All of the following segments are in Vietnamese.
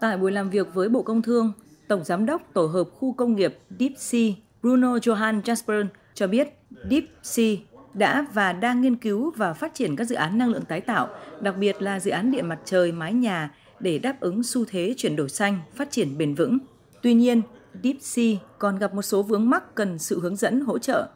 Tại buổi làm việc với Bộ Công Thương, Tổng Giám đốc Tổ hợp Khu công nghiệp Deep Sea Bruno Johan Jasper cho biết Deep Sea đã và đang nghiên cứu và phát triển các dự án năng lượng tái tạo, đặc biệt là dự án điện mặt trời mái nhà để đáp ứng xu thế chuyển đổi xanh, phát triển bền vững. Tuy nhiên, DeepSea còn gặp một số vướng mắc cần sự hướng dẫn hỗ trợ.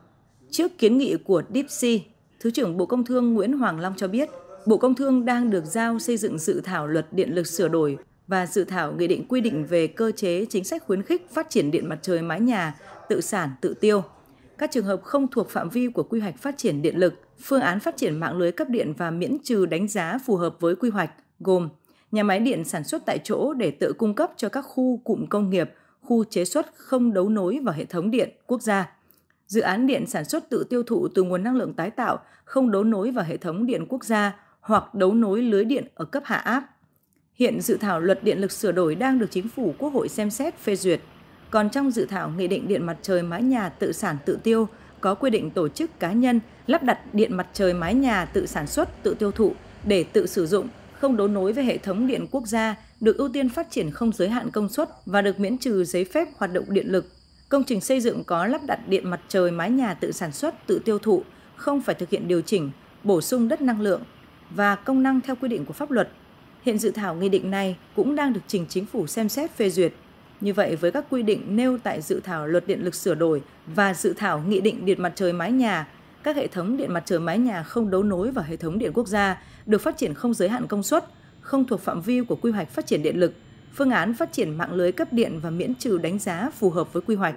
Trước kiến nghị của DeepSea, Thứ trưởng Bộ Công Thương Nguyễn Hoàng Long cho biết, Bộ Công Thương đang được giao xây dựng dự thảo luật điện lực sửa đổi và dự thảo nghị định quy định về cơ chế chính sách khuyến khích phát triển điện mặt trời mái nhà, tự sản, tự tiêu. Các trường hợp không thuộc phạm vi của quy hoạch phát triển điện lực, phương án phát triển mạng lưới cấp điện và miễn trừ đánh giá phù hợp với quy hoạch gồm nhà máy điện sản xuất tại chỗ để tự cung cấp cho các khu cụm công nghiệp, khu chế xuất không đấu nối vào hệ thống điện quốc gia. Dự án điện sản xuất tự tiêu thụ từ nguồn năng lượng tái tạo không đấu nối vào hệ thống điện quốc gia hoặc đấu nối lưới điện ở cấp hạ áp Hiện dự thảo luật điện lực sửa đổi đang được chính phủ Quốc hội xem xét phê duyệt. Còn trong dự thảo nghị định điện mặt trời mái nhà tự sản tự tiêu có quy định tổ chức cá nhân lắp đặt điện mặt trời mái nhà tự sản xuất, tự tiêu thụ để tự sử dụng, không đấu nối với hệ thống điện quốc gia, được ưu tiên phát triển không giới hạn công suất và được miễn trừ giấy phép hoạt động điện lực. Công trình xây dựng có lắp đặt điện mặt trời mái nhà tự sản xuất, tự tiêu thụ, không phải thực hiện điều chỉnh, bổ sung đất năng lượng và công năng theo quy định của pháp luật Hiện dự thảo nghị định này cũng đang được trình chính phủ xem xét phê duyệt. Như vậy, với các quy định nêu tại dự thảo luật điện lực sửa đổi và dự thảo nghị định điện mặt trời mái nhà, các hệ thống điện mặt trời mái nhà không đấu nối vào hệ thống điện quốc gia, được phát triển không giới hạn công suất, không thuộc phạm vi của quy hoạch phát triển điện lực, phương án phát triển mạng lưới cấp điện và miễn trừ đánh giá phù hợp với quy hoạch.